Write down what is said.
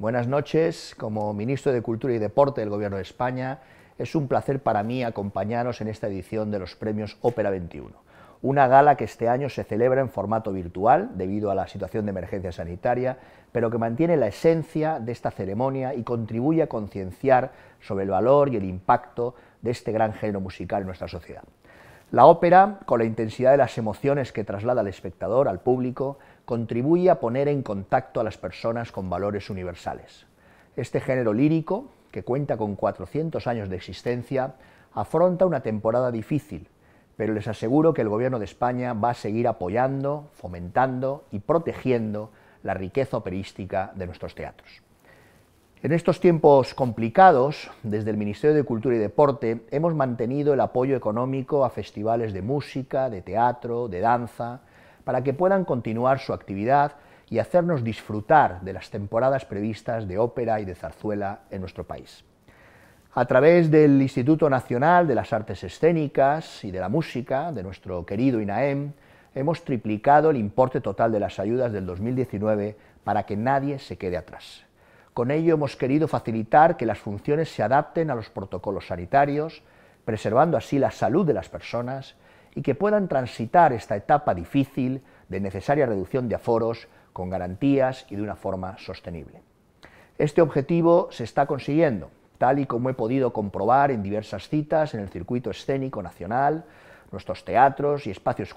Buenas noches. Como ministro de Cultura y Deporte del Gobierno de España, es un placer para mí acompañaros en esta edición de los premios Ópera 21, una gala que este año se celebra en formato virtual debido a la situación de emergencia sanitaria, pero que mantiene la esencia de esta ceremonia y contribuye a concienciar sobre el valor y el impacto de este gran género musical en nuestra sociedad. La ópera, con la intensidad de las emociones que traslada al espectador, al público, contribuye a poner en contacto a las personas con valores universales. Este género lírico, que cuenta con 400 años de existencia, afronta una temporada difícil, pero les aseguro que el Gobierno de España va a seguir apoyando, fomentando y protegiendo la riqueza operística de nuestros teatros. En estos tiempos complicados, desde el Ministerio de Cultura y Deporte hemos mantenido el apoyo económico a festivales de música, de teatro, de danza, para que puedan continuar su actividad y hacernos disfrutar de las temporadas previstas de ópera y de zarzuela en nuestro país. A través del Instituto Nacional de las Artes Escénicas y de la Música, de nuestro querido INAEM, hemos triplicado el importe total de las ayudas del 2019 para que nadie se quede atrás. Con ello hemos querido facilitar que las funciones se adapten a los protocolos sanitarios, preservando así la salud de las personas y que puedan transitar esta etapa difícil de necesaria reducción de aforos con garantías y de una forma sostenible. Este objetivo se está consiguiendo, tal y como he podido comprobar en diversas citas en el circuito escénico nacional, nuestros teatros y espacios